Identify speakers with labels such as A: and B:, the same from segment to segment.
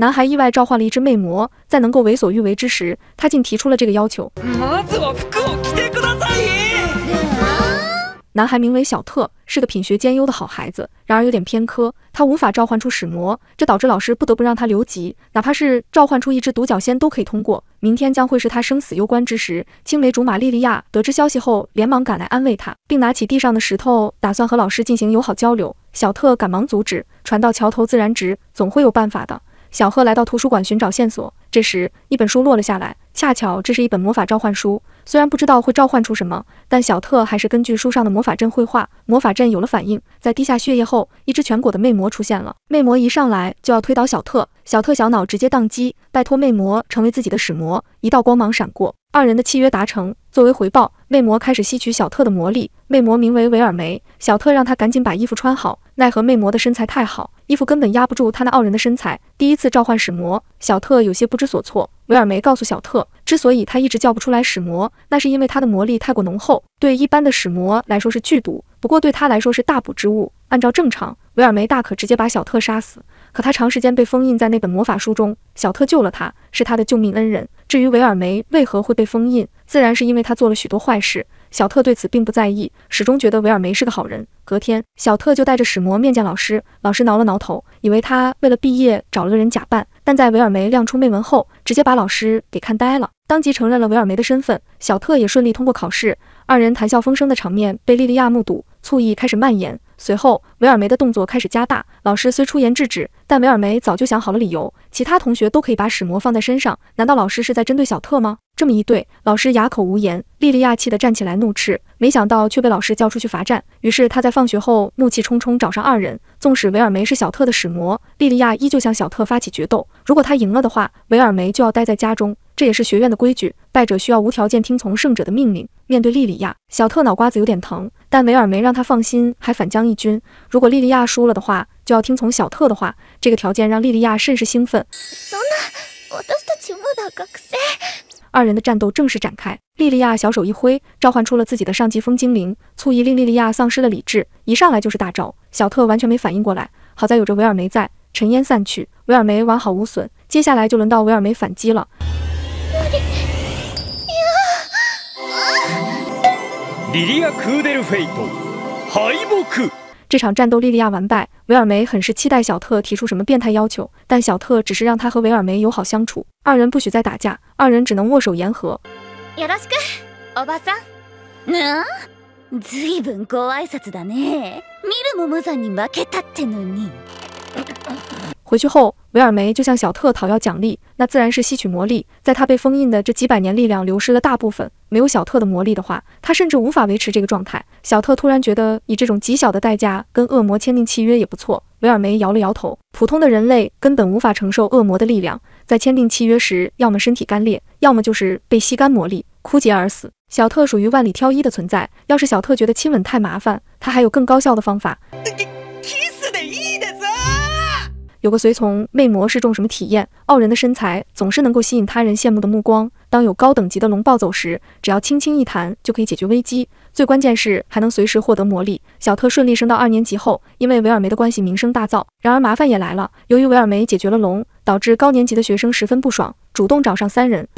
A: 男孩意外召唤了一只魅魔，在能够为所欲为之时，他竟提出了这个要求。男孩名为小特，是个品学兼优的好孩子，然而有点偏科，他无法召唤出使魔，这导致老师不得不让他留级。哪怕是召唤出一只独角仙都可以通过。明天将会是他生死攸关之时。青梅竹马莉莉亚得知消息后，连忙赶来安慰他，并拿起地上的石头，打算和老师进行友好交流。小特赶忙阻止。船到桥头自然直，总会有办法的。小贺来到图书馆寻找线索，这时一本书落了下来，恰巧这是一本魔法召唤书。虽然不知道会召唤出什么，但小特还是根据书上的魔法阵绘画。魔法阵有了反应，在滴下血液后，一只全果的魅魔出现了。魅魔一上来就要推倒小特。小特小脑直接宕机，拜托魅魔成为自己的使魔。一道光芒闪过，二人的契约达成。作为回报，魅魔开始吸取小特的魔力。魅魔名为维尔梅。小特让他赶紧把衣服穿好，奈何魅魔的身材太好，衣服根本压不住他那傲人的身材。第一次召唤使魔，小特有些不知所措。维尔梅告诉小特，之所以他一直叫不出来使魔，那是因为他的魔力太过浓厚，对一般的使魔来说是剧毒，不过对他来说是大补之物。按照正常，维尔梅大可直接把小特杀死。可他长时间被封印在那本魔法书中，小特救了他，是他的救命恩人。至于维尔梅为何会被封印，自然是因为他做了许多坏事。小特对此并不在意，始终觉得维尔梅是个好人。隔天，小特就带着史魔面见老师，老师挠了挠头，以为他为了毕业找了个人假扮，但在维尔梅亮出媚纹后，直接把老师给看呆了，当即承认了维尔梅的身份。小特也顺利通过考试，二人谈笑风生的场面被莉莉娅目睹，醋意开始蔓延。随后，维尔梅的动作开始加大。老师虽出言制止，但维尔梅早就想好了理由。其他同学都可以把屎魔放在身上，难道老师是在针对小特吗？这么一对，老师哑口无言。莉莉娅气得站起来怒斥，没想到却被老师叫出去罚站。于是他在放学后怒气冲冲找上二人。纵使维尔梅是小特的屎魔，莉莉娅依旧向小特发起决斗。如果他赢了的话，维尔梅就要待在家中。这也是学院的规矩，败者需要无条件听从胜者的命令。面对莉莉亚，小特脑瓜子有点疼，但维尔梅让他放心，还反将一军。如果莉莉亚输了的话，就要听从小特的话。这个条件让莉莉亚甚是兴奋。二人的战斗正式展开，莉莉亚小手一挥，召唤出了自己的上级风精灵。醋意令莉莉亚丧失了理智，一上来就是大招，小特完全没反应过来。好在有着维尔梅在，尘烟散去，维尔梅完好无损。接下来就轮到维尔梅反击了。莉莉亚·这场战斗莉莉亚完败，维尔梅很是期待小特提出什么变态要求，但小特只是让他和维尔梅友好相处，二人不许再打架，二人只能握手言和。よろしく、おばさん。な、ずいぶん挨拶だね。に負けたってのに。回去后，维尔梅就向小特讨要奖励，那自然是吸取魔力，在他被封印的这几百年，力量流失了大部分。没有小特的魔力的话，他甚至无法维持这个状态。小特突然觉得，以这种极小的代价跟恶魔签订契约也不错。维尔梅摇了摇头，普通的人类根本无法承受恶魔的力量，在签订契约时，要么身体干裂，要么就是被吸干魔力枯竭而死。小特属于万里挑一的存在，要是小特觉得亲吻太麻烦，他还有更高效的方法。有个随从魅魔是种什么体验？傲人的身材总是能够吸引他人羡慕的目光。当有高等级的龙暴走时，只要轻轻一弹就可以解决危机。最关键是还能随时获得魔力。小特顺利升到二年级后，因为维尔梅的关系名声大噪。然而麻烦也来了，由于维尔梅解决了龙，导致高年级的学生十分不爽，主动找上三人。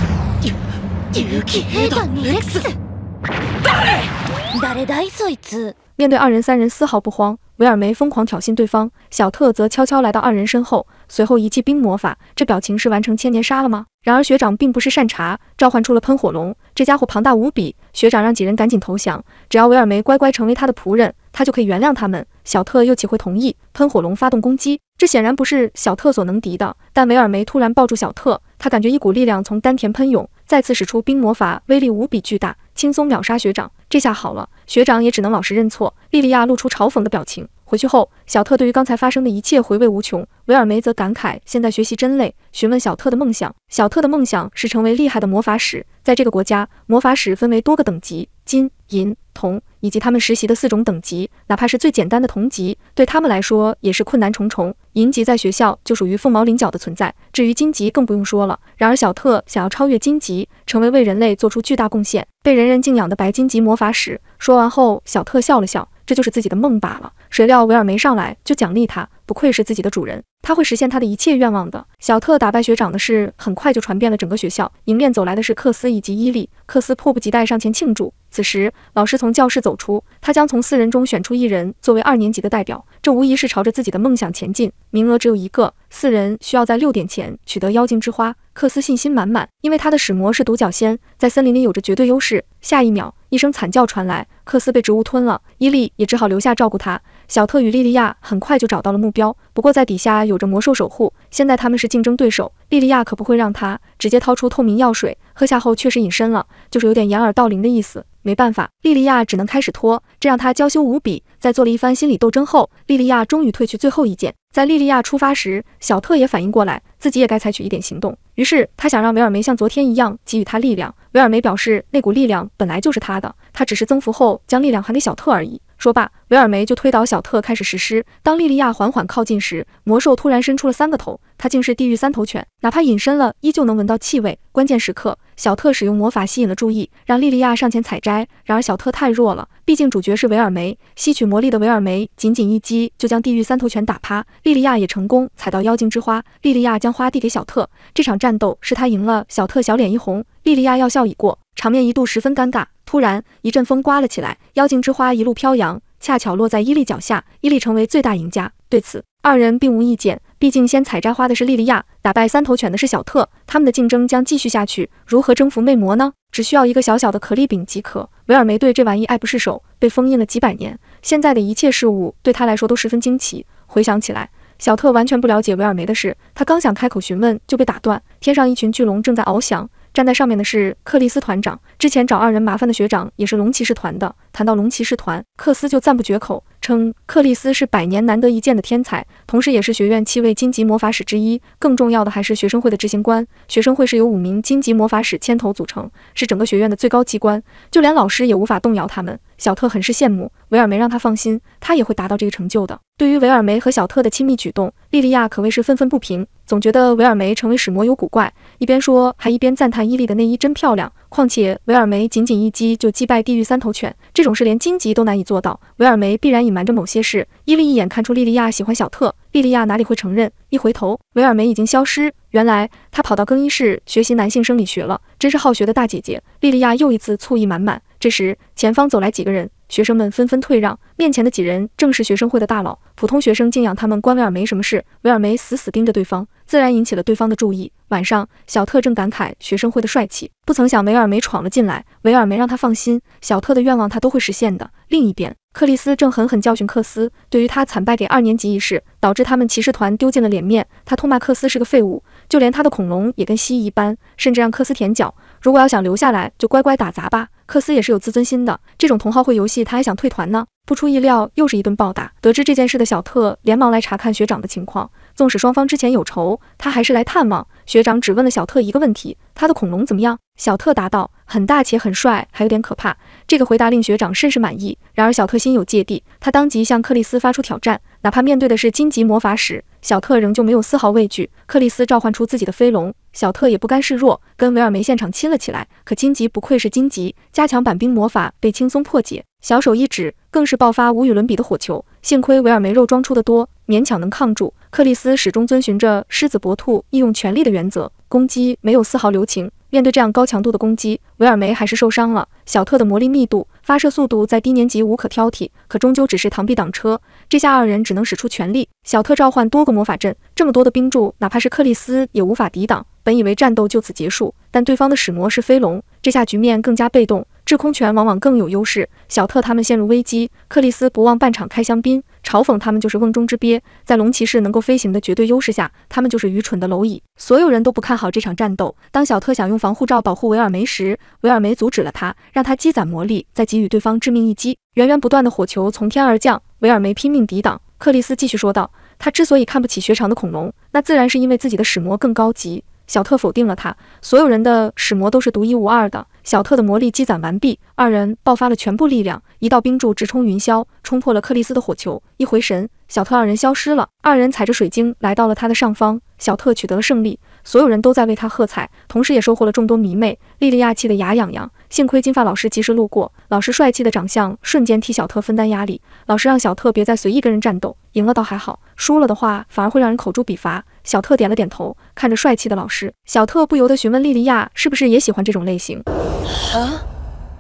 A: 面对二人三人丝毫不慌。维尔梅疯狂挑衅对方，小特则悄悄来到二人身后，随后一记冰魔法。这表情是完成千年杀了吗？然而学长并不是善茬，召唤出了喷火龙。这家伙庞大无比，学长让几人赶紧投降，只要维尔梅乖乖成为他的仆人，他就可以原谅他们。小特又岂会同意？喷火龙发动攻击，这显然不是小特所能敌的。但维尔梅突然抱住小特，他感觉一股力量从丹田喷涌，再次使出冰魔法，威力无比巨大。轻松秒杀学长，这下好了，学长也只能老实认错。莉莉亚露出嘲讽的表情。回去后，小特对于刚才发生的一切回味无穷。维尔梅则感慨：现在学习真累。询问小特的梦想，小特的梦想是成为厉害的魔法使。在这个国家，魔法使分为多个等级：金、银、铜。以及他们实习的四种等级，哪怕是最简单的同级，对他们来说也是困难重重。银级在学校就属于凤毛麟角的存在，至于金级更不用说了。然而小特想要超越金级，成为为人类做出巨大贡献、被人人敬仰的白金级魔法使。说完后，小特笑了笑，这就是自己的梦罢了。谁料维尔没上来就奖励他。不愧是自己的主人，他会实现他的一切愿望的。小特打败学长的事很快就传遍了整个学校。迎面走来的是克斯以及伊利。克斯迫不及待上前庆祝。此时，老师从教室走出，他将从四人中选出一人作为二年级的代表。这无疑是朝着自己的梦想前进。名额只有一个，四人需要在六点前取得妖精之花。克斯信心满满，因为他的使魔是独角仙，在森林里有着绝对优势。下一秒，一声惨叫传来，克斯被植物吞了。伊利也只好留下照顾他。小特与莉莉亚很快就找到了目标。不过在底下有着魔兽守护，现在他们是竞争对手，莉莉亚可不会让他直接掏出透明药水喝下后确实隐身了，就是有点掩耳盗铃的意思。没办法，莉莉亚只能开始脱，这让他娇羞无比。在做了一番心理斗争后，莉莉亚终于褪去最后一剑。在莉莉亚出发时，小特也反应过来，自己也该采取一点行动。于是他想让维尔梅像昨天一样给予他力量。维尔梅表示，那股力量本来就是他的，他只是增幅后将力量还给小特而已。说罢，维尔梅就推倒小特，开始实施。当莉莉亚缓缓靠近时，魔兽突然伸出了三个头，它竟是地狱三头犬。哪怕隐身了，依旧能闻到气味。关键时刻，小特使用魔法吸引了注意，让莉莉亚上前采摘。然而小特太弱了，毕竟主角是维尔梅。吸取魔力的维尔梅，仅仅一击就将地狱三头犬打趴。莉莉娅也成功采到妖精之花，莉莉娅将花递给小特。这场战斗是他赢了，小特小脸一红。莉莉娅药效已过，场面一度十分尴尬。突然一阵风刮了起来，妖精之花一路飘扬，恰巧落在伊利脚下，伊利成为最大赢家。对此二人并无意见，毕竟先采摘花的是莉莉娅，打败三头犬的是小特，他们的竞争将继续下去。如何征服魅魔呢？只需要一个小小的可丽饼即可。维尔梅对这玩意爱不释手，被封印了几百年，现在的一切事物对他来说都十分惊奇。回想起来，小特完全不了解维尔梅的事。他刚想开口询问，就被打断。天上一群巨龙正在翱翔，站在上面的是克里斯团长。之前找二人麻烦的学长也是龙骑士团的。谈到龙骑士团，克斯就赞不绝口，称克里斯是百年难得一见的天才，同时也是学院七位金级魔法使之一。更重要的还是学生会的执行官。学生会是由五名金级魔法使牵头组成，是整个学院的最高机关，就连老师也无法动摇他们。小特很是羡慕。维尔梅让他放心，他也会达到这个成就的。对于维尔梅和小特的亲密举动，莉莉亚可谓是愤愤不平，总觉得维尔梅成为始魔有古怪。一边说，还一边赞叹伊利的内衣真漂亮。况且维尔梅仅仅一击就击败地狱三头犬，这种事连荆棘都难以做到，维尔梅必然隐瞒着某些事。伊利一眼看出莉莉亚喜欢小特，莉莉亚哪里会承认？一回头，维尔梅已经消失。原来她跑到更衣室学习男性生理学了，真是好学的大姐姐。莉莉亚又一次醋意满满。这时，前方走来几个人。学生们纷纷退让，面前的几人正是学生会的大佬。普通学生敬仰他们。关威尔没什么事，威尔梅死死盯着对方，自然引起了对方的注意。晚上，小特正感慨学生会的帅气，不曾想威尔梅闯了进来。威尔梅让他放心，小特的愿望他都会实现的。另一边，克里斯正狠狠教训克斯。对于他惨败给二年级一事，导致他们骑士团丢尽了脸面，他痛骂克斯是个废物，就连他的恐龙也跟蜥蜴一般，甚至让克斯舔脚。如果要想留下来，就乖乖打杂吧。克斯也是有自尊心的，这种同好会游戏他还想退团呢。不出意料，又是一顿暴打。得知这件事的小特连忙来查看学长的情况。纵使双方之前有仇，他还是来探望学长。只问了小特一个问题：他的恐龙怎么样？小特答道：很大且很帅，还有点可怕。这个回答令学长甚是满意。然而小特心有芥蒂，他当即向克里斯发出挑战，哪怕面对的是荆棘魔法使，小特仍旧没有丝毫畏惧，克里斯召唤出自己的飞龙，小特也不甘示弱，跟维尔梅现场亲了起来。可荆棘不愧是荆棘，加强版冰魔法被轻松破解，小手一指更是爆发无与伦比的火球。幸亏维尔梅肉装出的多，勉强能抗住。克里斯始终遵循着狮子搏兔利用全力的原则，攻击没有丝毫留情。面对这样高强度的攻击，维尔梅还是受伤了。小特的魔力密度、发射速度在低年级无可挑剔，可终究只是螳臂挡车。这下二人只能使出全力。小特召唤多个魔法阵，这么多的冰柱，哪怕是克里斯也无法抵挡。本以为战斗就此结束，但对方的使魔是飞龙，这下局面更加被动。制空权往往更有优势，小特他们陷入危机。克里斯不忘半场开香槟，嘲讽他们就是瓮中之鳖。在龙骑士能够飞行的绝对优势下，他们就是愚蠢的蝼蚁。所有人都不看好这场战斗。当小特想用防护罩保护维尔梅时，维尔梅阻止了他，让他积攒魔力，再给予对方致命一击。源源不断的火球从天而降，维尔梅拼命抵挡。克里斯继续说道：“他之所以看不起学长的恐龙，那自然是因为自己的始魔更高级。”小特否定了他，所有人的始魔都是独一无二的。小特的魔力积攒完毕，二人爆发了全部力量，一道冰柱直冲云霄，冲破了克里斯的火球。一回神，小特二人消失了。二人踩着水晶来到了他的上方，小特取得了胜利，所有人都在为他喝彩，同时也收获了众多迷妹。莉莉亚气得牙痒痒，幸亏金发老师及时路过，老师帅气的长相瞬间替小特分担压力。老师让小特别再随意跟人战斗，赢了倒还好，输了的话反而会让人口诛笔伐。小特点了点头，看着帅气的老师，小特不由得询问莉莉亚是不是也喜欢这种类型。啊！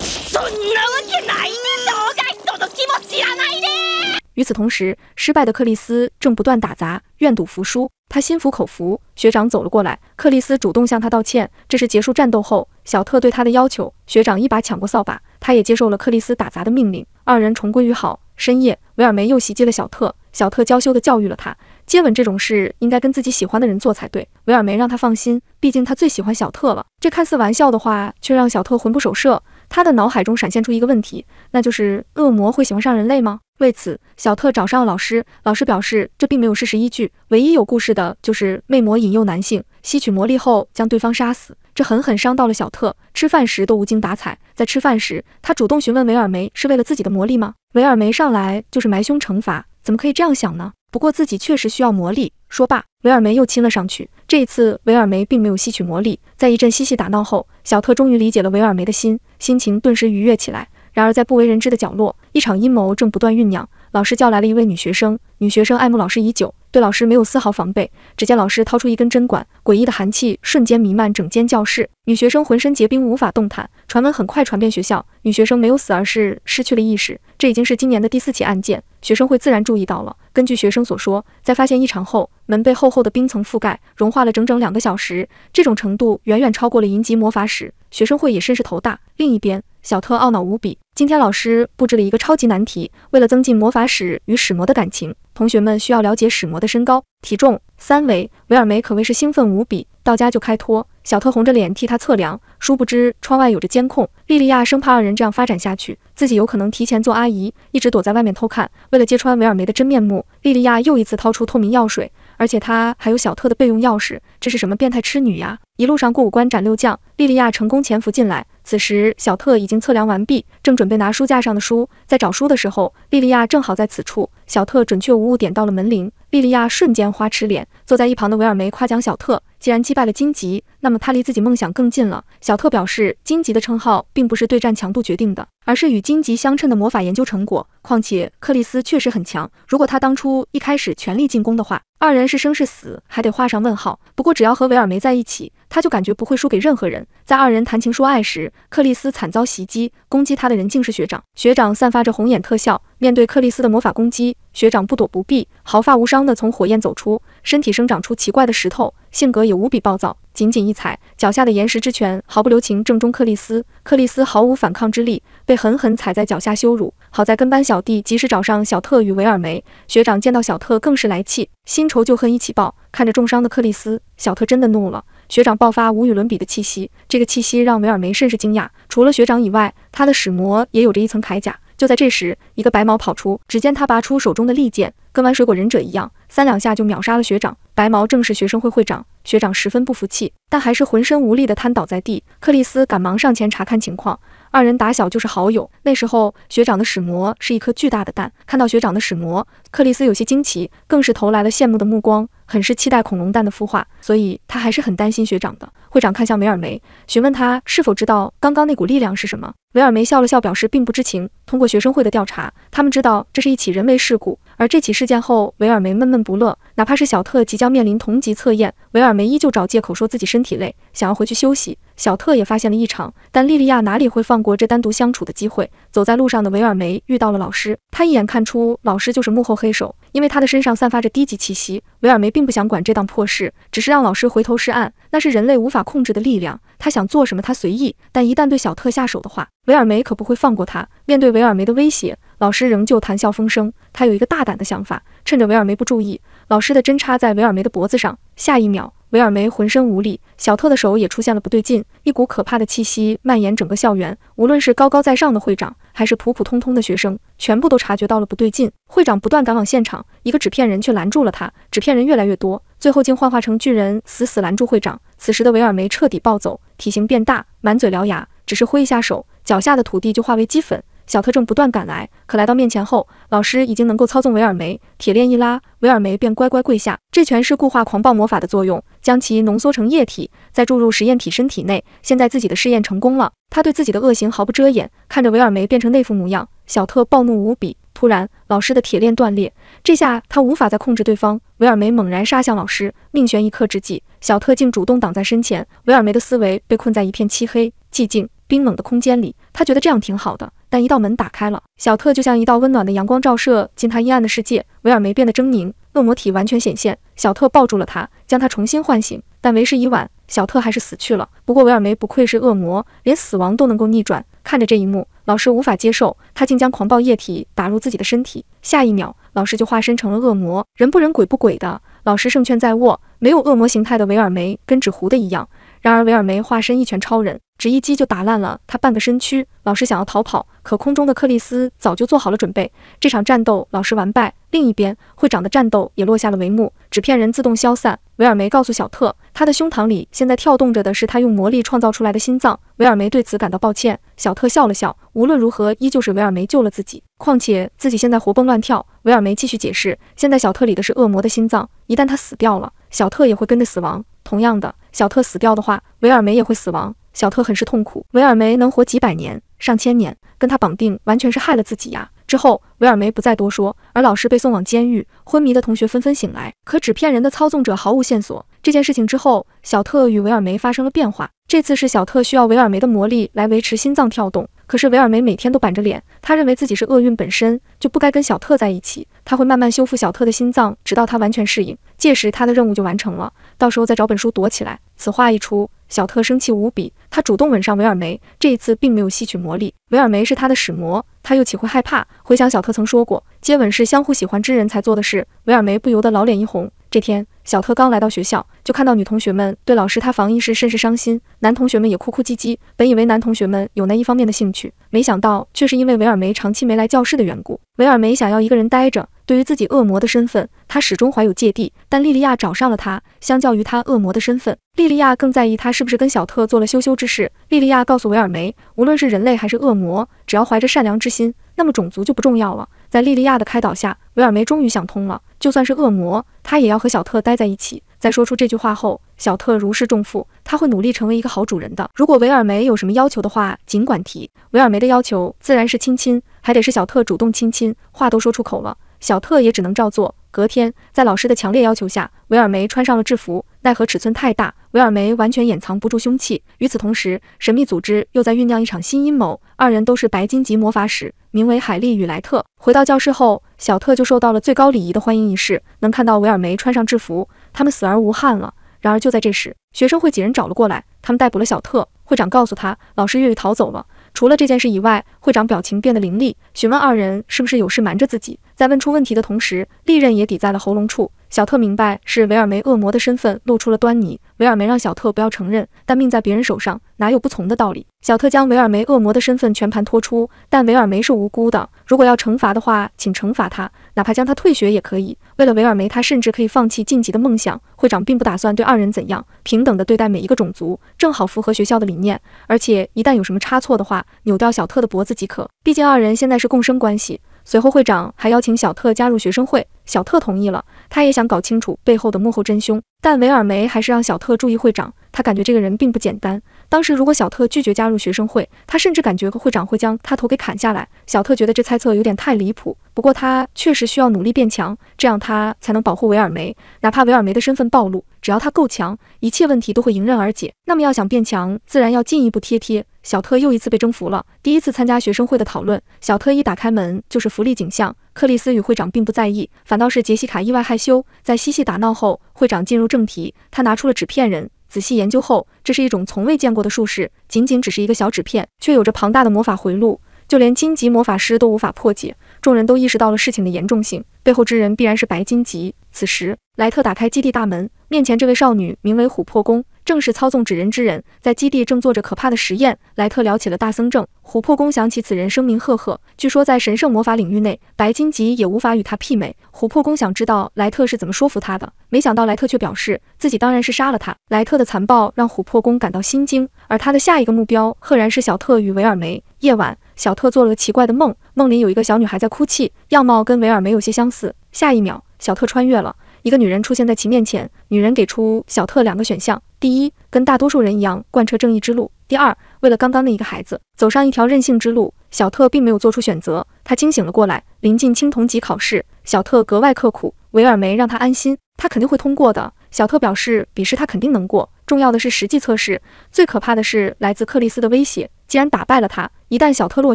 A: そんなわけないぞ、外人の気も知らないで。与此同时，失败的克里斯正不断打砸，愿赌服输，他心服口服。学长走了过来，克里斯主动向他道歉。这是结束战斗后小特对他的要求。学长一把抢过扫把，他也接受了克里斯打杂的命令，二人重归于好。深夜，维尔梅又袭击了小特，小特娇羞地教育了他。接吻这种事应该跟自己喜欢的人做才对。维尔梅让他放心，毕竟他最喜欢小特了。这看似玩笑的话，却让小特魂不守舍。他的脑海中闪现出一个问题，那就是恶魔会喜欢上人类吗？为此，小特找上了老师，老师表示这并没有事实依据。唯一有故事的就是魅魔引诱男性，吸取魔力后将对方杀死，这狠狠伤到了小特。吃饭时都无精打采。在吃饭时，他主动询问维尔梅是为了自己的魔力吗？维尔梅上来就是埋胸惩罚，怎么可以这样想呢？不过自己确实需要魔力。说罢，维尔梅又亲了上去。这一次，维尔梅并没有吸取魔力。在一阵嬉戏打闹后，小特终于理解了维尔梅的心，心情顿时愉悦起来。然而，在不为人知的角落，一场阴谋正不断酝酿。老师叫来了一位女学生，女学生爱慕老师已久。对老师没有丝毫防备，只见老师掏出一根针管，诡异的寒气瞬间弥漫整间教室，女学生浑身结冰，无法动弹。传闻很快传遍学校，女学生没有死，而是失去了意识。这已经是今年的第四起案件，学生会自然注意到了。根据学生所说，在发现异常后，门被厚厚的冰层覆盖，融化了整整两个小时。这种程度远远超过了银级魔法使。学生会也甚是头大。另一边，小特懊恼无比，今天老师布置了一个超级难题，为了增进魔法使与使魔的感情。同学们需要了解史摩的身高、体重、三围。维尔梅可谓是兴奋无比，到家就开脱。小特红着脸替他测量，殊不知窗外有着监控。莉莉亚生怕二人这样发展下去，自己有可能提前做阿姨，一直躲在外面偷看。为了揭穿维尔梅的真面目，莉莉亚又一次掏出透明药水，而且她还有小特的备用钥匙。这是什么变态痴女呀！一路上过五关斩六将，莉莉亚成功潜伏进来。此时小特已经测量完毕，正准备拿书架上的书，在找书的时候，莉莉亚正好在此处。小特准确无误点到了门铃，莉莉娅瞬间花痴脸。坐在一旁的维尔梅夸奖小特。既然击败了荆棘，那么他离自己梦想更近了。小特表示，荆棘的称号并不是对战强度决定的，而是与荆棘相称的魔法研究成果。况且克里斯确实很强，如果他当初一开始全力进攻的话，二人是生是死还得画上问号。不过只要和维尔没在一起，他就感觉不会输给任何人。在二人谈情说爱时，克里斯惨遭袭击，攻击他的人竟是学长。学长散发着红眼特效，面对克里斯的魔法攻击。学长不躲不避，毫发无伤地从火焰走出，身体生长出奇怪的石头，性格也无比暴躁。紧紧一踩，脚下的岩石之拳毫不留情，正中克里斯。克里斯毫无反抗之力，被狠狠踩在脚下羞辱。好在跟班小弟及时找上小特与维尔梅。学长见到小特更是来气，新仇旧恨一起报。看着重伤的克里斯，小特真的怒了。学长爆发无与伦比的气息，这个气息让维尔梅甚是惊讶。除了学长以外，他的使魔也有着一层铠甲。就在这时，一个白毛跑出，只见他拔出手中的利剑，跟玩水果忍者一样，三两下就秒杀了学长。白毛正是学生会会长，学长十分不服气，但还是浑身无力的瘫倒在地。克里斯赶忙上前查看情况。二人打小就是好友，那时候学长的使魔是一颗巨大的蛋。看到学长的使魔，克里斯有些惊奇，更是投来了羡慕的目光，很是期待恐龙蛋的孵化。所以他还是很担心学长的。会长看向维尔梅，询问他是否知道刚刚那股力量是什么。维尔梅笑了笑，表示并不知情。通过学生会的调查，他们知道这是一起人为事故。而这起事件后，维尔梅闷闷不乐。哪怕是小特即将面临同级测验，维尔梅依旧找借口说自己身体累，想要回去休息。小特也发现了异常，但莉莉亚哪里会放过这单独相处的机会？走在路上的维尔梅遇到了老师，他一眼看出老师就是幕后黑手，因为他的身上散发着低级气息。维尔梅并不想管这档破事，只是让老师回头是岸。那是人类无法控制的力量，他想做什么他随意，但一旦对小特下手的话，维尔梅可不会放过他。面对维尔梅的威胁，老师仍旧谈笑风生。他有一个大胆的想法，趁着维尔梅不注意，老师的针插在维尔梅的脖子上，下一秒。维尔梅浑身无力，小特的手也出现了不对劲，一股可怕的气息蔓延整个校园。无论是高高在上的会长，还是普普通通的学生，全部都察觉到了不对劲。会长不断赶往现场，一个纸片人却拦住了他，纸片人越来越多，最后竟幻化成巨人，死死拦住会长。此时的维尔梅彻底暴走，体型变大，满嘴獠牙，只是挥一下手，脚下的土地就化为齑粉。小特正不断赶来，可来到面前后，老师已经能够操纵维尔梅。铁链一拉，维尔梅便乖乖跪下。这全是固化狂暴魔法的作用，将其浓缩成液体，再注入实验体身体内。现在自己的试验成功了，他对自己的恶行毫不遮掩。看着维尔梅变成那副模样，小特暴怒无比。突然，老师的铁链断裂，这下他无法再控制对方。维尔梅猛然杀向老师，命悬一刻之际，小特竟主动挡在身前。维尔梅的思维被困在一片漆黑寂静。冰冷的空间里，他觉得这样挺好的。但一道门打开了，小特就像一道温暖的阳光照射进他阴暗的世界。维尔梅变得狰狞，恶魔体完全显现。小特抱住了他，将他重新唤醒，但为时已晚，小特还是死去了。不过维尔梅不愧是恶魔，连死亡都能够逆转。看着这一幕，老师无法接受，他竟将狂暴液体打入自己的身体。下一秒，老师就化身成了恶魔，人不人鬼不鬼的。老师胜券在握，没有恶魔形态的维尔梅跟纸糊的一样。然而，维尔梅化身一拳超人，只一击就打烂了他半个身躯。老师想要逃跑，可空中的克里斯早就做好了准备。这场战斗，老师完败。另一边，会长的战斗也落下了帷幕，纸片人自动消散。维尔梅告诉小特，他的胸膛里现在跳动着的是他用魔力创造出来的心脏。维尔梅对此感到抱歉。小特笑了笑，无论如何，依旧是维尔梅救了自己。况且自己现在活蹦乱跳。维尔梅继续解释，现在小特里的是恶魔的心脏，一旦他死掉了，小特也会跟着死亡。同样的。小特死掉的话，维尔梅也会死亡。小特很是痛苦。维尔梅能活几百年、上千年，跟他绑定完全是害了自己呀。之后，维尔梅不再多说，而老师被送往监狱，昏迷的同学纷纷醒来。可纸片人的操纵者毫无线索。这件事情之后，小特与维尔梅发生了变化。这次是小特需要维尔梅的魔力来维持心脏跳动。可是维尔梅每天都板着脸，他认为自己是厄运本身，就不该跟小特在一起。他会慢慢修复小特的心脏，直到他完全适应，届时他的任务就完成了。到时候再找本书躲起来。此话一出，小特生气无比，他主动吻上维尔梅。这一次并没有吸取魔力，维尔梅是他的使魔，他又岂会害怕？回想小特曾说过，接吻是相互喜欢之人才做的事，维尔梅不由得老脸一红。这天，小特刚来到学校，就看到女同学们对老师他房一事甚是伤心，男同学们也哭哭唧唧。本以为男同学们有那一方面的兴趣，没想到却是因为维尔梅长期没来教室的缘故。维尔梅想要一个人待着，对于自己恶魔的身份，他始终怀有芥蒂。但莉莉亚找上了他，相较于他恶魔的身份，莉莉亚更在意他是不是跟小特做了羞羞之事。莉莉亚告诉维尔梅，无论是人类还是恶魔，只要怀着善良之心，那么种族就不重要了。在莉莉亚的开导下，维尔梅终于想通了。就算是恶魔，他也要和小特待在一起。在说出这句话后，小特如释重负，他会努力成为一个好主人的。如果维尔梅有什么要求的话，尽管提。维尔梅的要求自然是亲亲，还得是小特主动亲亲。话都说出口了，小特也只能照做。隔天，在老师的强烈要求下，维尔梅穿上了制服。奈何尺寸太大，维尔梅完全掩藏不住凶器。与此同时，神秘组织又在酝酿一场新阴谋。二人都是白金级魔法使，名为海莉与莱特。回到教室后，小特就受到了最高礼仪的欢迎仪式。能看到维尔梅穿上制服，他们死而无憾了。然而就在这时，学生会几人找了过来，他们逮捕了小特。会长告诉他，老师越狱逃走了。除了这件事以外，会长表情变得凌厉，询问二人是不是有事瞒着自己。在问出问题的同时，利刃也抵在了喉咙处。小特明白是维尔梅恶魔的身份露出了端倪，维尔梅让小特不要承认，但命在别人手上，哪有不从的道理？小特将维尔梅恶魔的身份全盘托出，但维尔梅是无辜的，如果要惩罚的话，请惩罚他，哪怕将他退学也可以。为了维尔梅，他甚至可以放弃晋级的梦想。会长并不打算对二人怎样，平等的对待每一个种族，正好符合学校的理念。而且一旦有什么差错的话，扭掉小特的脖子即可。毕竟二人现在是共生关系。随后会长还邀请小特加入学生会，小特同意了。他也想搞清楚背后的幕后真凶，但维尔梅还是让小特注意会长，他感觉这个人并不简单。当时如果小特拒绝加入学生会，他甚至感觉会长会将他头给砍下来。小特觉得这猜测有点太离谱，不过他确实需要努力变强，这样他才能保护维尔梅。哪怕维尔梅的身份暴露，只要他够强，一切问题都会迎刃而解。那么要想变强，自然要进一步贴贴。小特又一次被征服了。第一次参加学生会的讨论，小特一打开门就是福利景象。克里斯与会长并不在意，反倒是杰西卡意外害羞。在嬉戏打闹后，会长进入正题。他拿出了纸片人，仔细研究后，这是一种从未见过的术士。仅仅只是一个小纸片，却有着庞大的魔法回路，就连金级魔法师都无法破解。众人都意识到了事情的严重性，背后之人必然是白金级。此时，莱特打开基地大门，面前这位少女名为琥珀宫。正是操纵纸人之人，在基地正做着可怕的实验。莱特聊起了大僧正琥珀宫，想起此人声名赫赫，据说在神圣魔法领域内，白金级也无法与他媲美。琥珀宫想知道莱特是怎么说服他的，没想到莱特却表示自己当然是杀了他。莱特的残暴让琥珀宫感到心惊，而他的下一个目标赫然是小特与维尔梅。夜晚，小特做了个奇怪的梦，梦里有一个小女孩在哭泣，样貌跟维尔梅有些相似。下一秒，小特穿越了，一个女人出现在其面前，女人给出小特两个选项。第一，跟大多数人一样，贯彻正义之路；第二，为了刚刚那一个孩子，走上一条任性之路。小特并没有做出选择，他惊醒了过来。临近青铜级考试，小特格外刻苦。维尔梅让他安心，他肯定会通过的。小特表示，笔试他肯定能过，重要的是实际测试。最可怕的是来自克里斯的威胁，既然打败了他，一旦小特落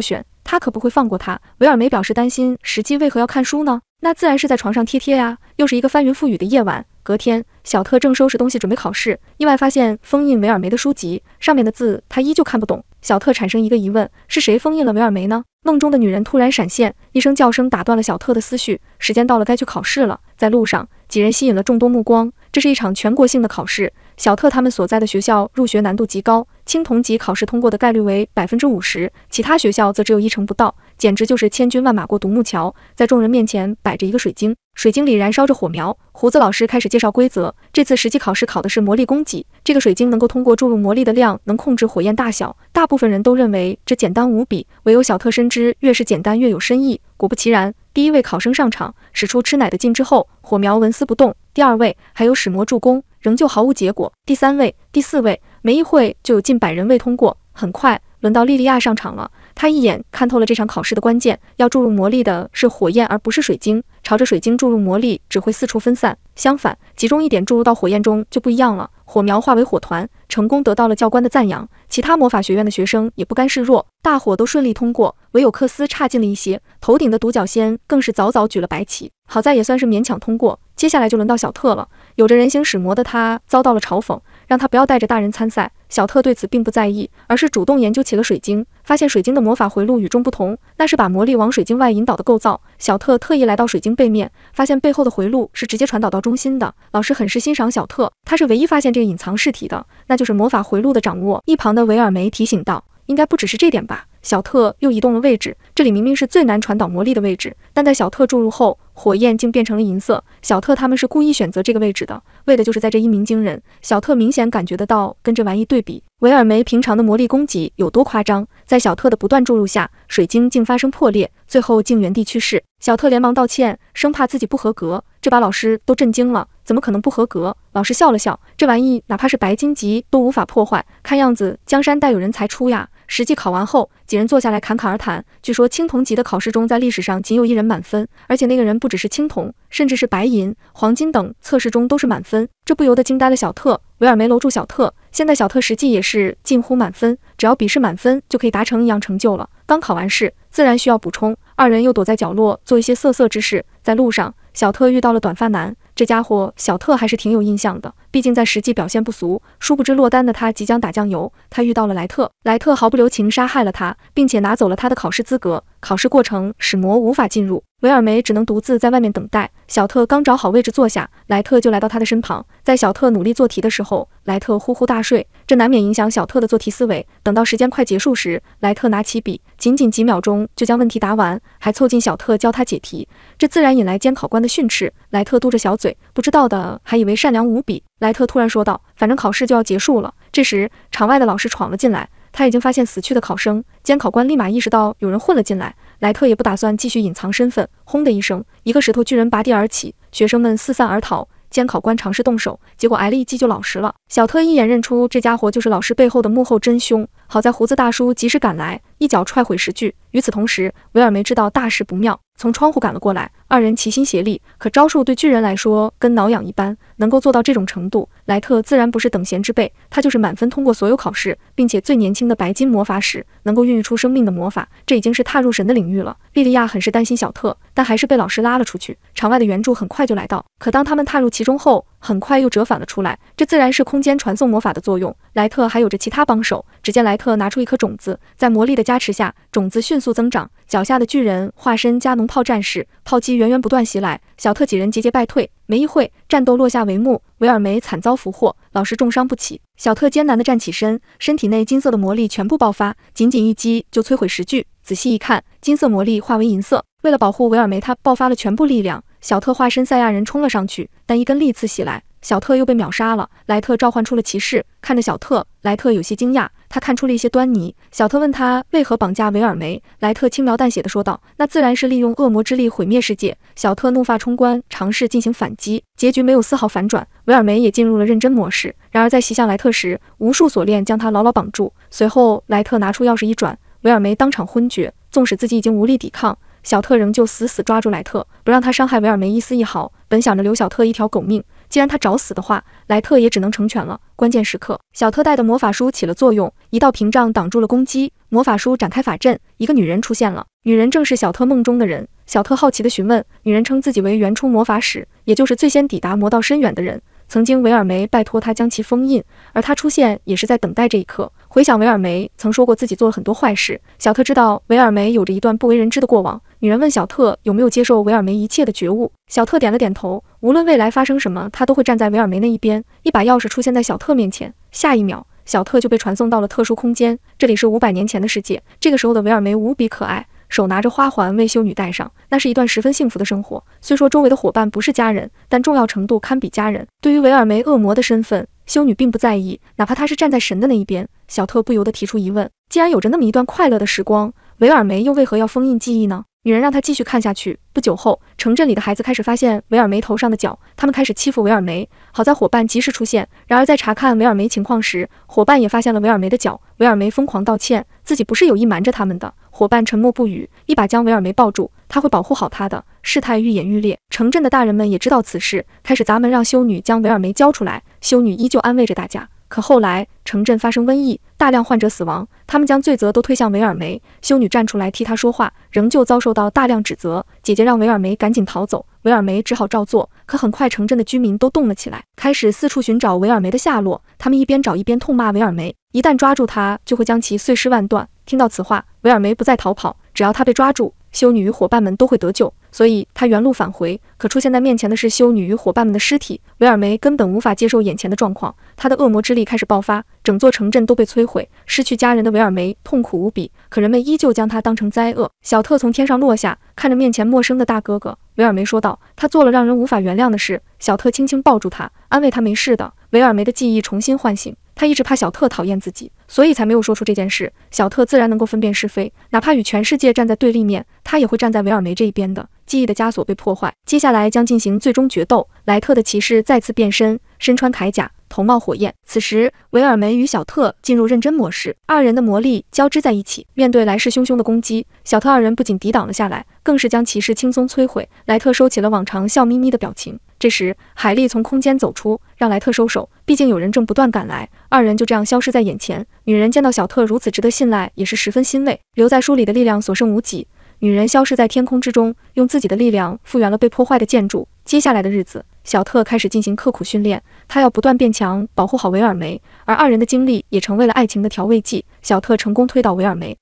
A: 选。他可不会放过他。维尔梅表示担心，实际为何要看书呢？那自然是在床上贴贴呀。又是一个翻云覆雨的夜晚。隔天，小特正收拾东西准备考试，意外发现封印维尔梅的书籍，上面的字他依旧看不懂。小特产生一个疑问：是谁封印了维尔梅呢？梦中的女人突然闪现，一声叫声打断了小特的思绪。时间到了，该去考试了。在路上，几人吸引了众多目光。这是一场全国性的考试。小特他们所在的学校入学难度极高，青铜级考试通过的概率为百分之五十，其他学校则只有一成不到，简直就是千军万马过独木桥。在众人面前摆着一个水晶，水晶里燃烧着火苗。胡子老师开始介绍规则，这次实际考试考的是魔力供给。这个水晶能够通过注入魔力的量，能控制火焰大小。大部分人都认为这简单无比，唯有小特深知，越是简单越有深意。果不其然，第一位考生上场，使出吃奶的劲之后，火苗纹丝不动。第二位，还有使魔助攻。仍旧毫无结果。第三位、第四位，没一会就有近百人未通过。很快轮到莉莉亚上场了，她一眼看透了这场考试的关键：要注入魔力的是火焰，而不是水晶。朝着水晶注入魔力只会四处分散，相反，集中一点注入到火焰中就不一样了。火苗化为火团，成功得到了教官的赞扬。其他魔法学院的学生也不甘示弱，大伙都顺利通过，唯有克斯差劲了一些，头顶的独角仙更是早早举了白旗。好在也算是勉强通过，接下来就轮到小特了。有着人形使魔的他遭到了嘲讽，让他不要带着大人参赛。小特对此并不在意，而是主动研究起了水晶，发现水晶的魔法回路与众不同，那是把魔力往水晶外引导的构造。小特特意来到水晶背面，发现背后的回路是直接传导到中心的。老师很是欣赏小特，他是唯一发现这个隐藏试题的，那就是魔法回路的掌握。一旁的维尔梅提醒道。应该不只是这点吧，小特又移动了位置，这里明明是最难传导魔力的位置，但在小特注入后，火焰竟变成了银色。小特他们是故意选择这个位置的，为的就是在这一鸣惊人。小特明显感觉得到，跟这玩意对比，维尔梅平常的魔力供给有多夸张。在小特的不断注入下，水晶竟发生破裂，最后竟原地去世。小特连忙道歉，生怕自己不合格。这把老师都震惊了，怎么可能不合格？老师笑了笑，这玩意哪怕是白金级都无法破坏，看样子江山代有人才出呀。实际考完后，几人坐下来侃侃而谈。据说青铜级的考试中，在历史上仅有一人满分，而且那个人不只是青铜，甚至是白银、黄金等测试中都是满分。这不由得惊呆了小特。维尔梅搂住小特，现在小特实际也是近乎满分，只要笔试满分就可以达成一样成就了。刚考完试，自然需要补充。二人又躲在角落做一些色色之事。在路上，小特遇到了短发男。这家伙小特还是挺有印象的，毕竟在实际表现不俗。殊不知落单的他即将打酱油，他遇到了莱特，莱特毫不留情杀害了他，并且拿走了他的考试资格。考试过程使魔无法进入，维尔梅只能独自在外面等待。小特刚找好位置坐下，莱特就来到他的身旁。在小特努力做题的时候，莱特呼呼大睡，这难免影响小特的做题思维。等到时间快结束时，莱特拿起笔，仅仅几秒钟就将问题答完，还凑近小特教他解题，这自然引来监考官的训斥。莱特嘟着小嘴。不知道的还以为善良无比。莱特突然说道：“反正考试就要结束了。”这时，场外的老师闯了进来，他已经发现死去的考生。监考官立马意识到有人混了进来，莱特也不打算继续隐藏身份。轰的一声，一个石头巨人拔地而起，学生们四散而逃。监考官尝试动手，结果挨了一击就老实了。小特一眼认出这家伙就是老师背后的幕后真凶。好在胡子大叔及时赶来，一脚踹毁石锯。与此同时，维尔梅知道大事不妙，从窗户赶了过来。二人齐心协力，可招数对巨人来说跟挠痒一般。能够做到这种程度，莱特自然不是等闲之辈。他就是满分通过所有考试，并且最年轻的白金魔法使，能够孕育出生命的魔法，这已经是踏入神的领域了。莉莉亚很是担心小特，但还是被老师拉了出去。场外的援助很快就来到，可当他们踏入其中后，很快又折返了出来，这自然是空间传送魔法的作用。莱特还有着其他帮手，只见莱特拿出一颗种子，在魔力的加持下，种子迅速增长。脚下的巨人化身加农炮战士，炮击源源不断袭来，小特几人节节败退。没一会，战斗落下帷幕，维尔梅惨遭俘获，老师重伤不起。小特艰难地站起身，身体内金色的魔力全部爆发，仅仅一击就摧毁十具。仔细一看，金色魔力化为银色。为了保护维尔梅，他爆发了全部力量。小特化身赛亚人冲了上去，但一根利刺袭来，小特又被秒杀了。莱特召唤出了骑士，看着小特，莱特有些惊讶，他看出了一些端倪。小特问他为何绑架维尔梅，莱特轻描淡写的说道：“那自然是利用恶魔之力毁灭世界。”小特怒发冲冠，尝试进行反击，结局没有丝毫反转。维尔梅也进入了认真模式，然而在袭向莱特时，无数锁链将他牢牢绑住。随后，莱特拿出钥匙一转，维尔梅当场昏厥，纵使自己已经无力抵抗。小特仍旧死死抓住莱特，不让他伤害维尔梅一丝一毫。本想着留小特一条狗命，既然他找死的话，莱特也只能成全了。关键时刻，小特带的魔法书起了作用，一道屏障挡住了攻击。魔法书展开法阵，一个女人出现了。女人正是小特梦中的人。小特好奇的询问，女人称自己为原初魔法使，也就是最先抵达魔道深远的人。曾经，维尔梅拜托他将其封印，而他出现也是在等待这一刻。回想维尔梅曾说过自己做了很多坏事，小特知道维尔梅有着一段不为人知的过往。女人问小特有没有接受维尔梅一切的觉悟，小特点了点头。无论未来发生什么，他都会站在维尔梅那一边。一把钥匙出现在小特面前，下一秒，小特就被传送到了特殊空间。这里是五百年前的世界，这个时候的维尔梅无比可爱。手拿着花环为修女戴上，那是一段十分幸福的生活。虽说周围的伙伴不是家人，但重要程度堪比家人。对于维尔梅恶魔的身份，修女并不在意，哪怕她是站在神的那一边。小特不由得提出疑问：既然有着那么一段快乐的时光。维尔梅又为何要封印记忆呢？女人让他继续看下去。不久后，城镇里的孩子开始发现维尔梅头上的角，他们开始欺负维尔梅。好在伙伴及时出现。然而在查看维尔梅情况时，伙伴也发现了维尔梅的角。维尔梅疯狂道歉，自己不是有意瞒着他们的。伙伴沉默不语，一把将维尔梅抱住，他会保护好她的。事态愈演愈烈，城镇的大人们也知道此事，开始砸门让修女将维尔梅交出来。修女依旧安慰着大家。可后来，城镇发生瘟疫，大量患者死亡，他们将罪责都推向维尔梅。修女站出来替他说话，仍旧遭受到大量指责。姐姐让维尔梅赶紧逃走，维尔梅只好照做。可很快，城镇的居民都动了起来，开始四处寻找维尔梅的下落。他们一边找一边痛骂维尔梅，一旦抓住他，就会将其碎尸万段。听到此话，维尔梅不再逃跑，只要他被抓住，修女与伙伴们都会得救。所以，他原路返回，可出现在面前的是修女与伙伴们的尸体。维尔梅根本无法接受眼前的状况，他的恶魔之力开始爆发，整座城镇都被摧毁。失去家人的维尔梅痛苦无比，可人们依旧将他当成灾厄。小特从天上落下，看着面前陌生的大哥哥维尔梅说道：“他做了让人无法原谅的事。”小特轻轻抱住他，安慰他没事的。维尔梅的记忆重新唤醒，他一直怕小特讨厌自己，所以才没有说出这件事。小特自然能够分辨是非，哪怕与全世界站在对立面，他也会站在维尔梅这一边的。记忆的枷锁被破坏，接下来将进行最终决斗。莱特的骑士再次变身，身穿铠甲，头冒火焰。此时，维尔梅与小特进入认真模式，二人的魔力交织在一起。面对来势汹汹的攻击，小特二人不仅抵挡了下来，更是将骑士轻松摧毁。莱特收起了往常笑眯眯的表情。这时，海莉从空间走出，让莱特收手，毕竟有人正不断赶来。二人就这样消失在眼前。女人见到小特如此值得信赖，也是十分欣慰。留在书里的力量所剩无几。女人消失在天空之中，用自己的力量复原了被破坏的建筑。接下来的日子，小特开始进行刻苦训练，他要不断变强，保护好维尔梅。而二人的经历也成为了爱情的调味剂。小特成功推倒维尔梅。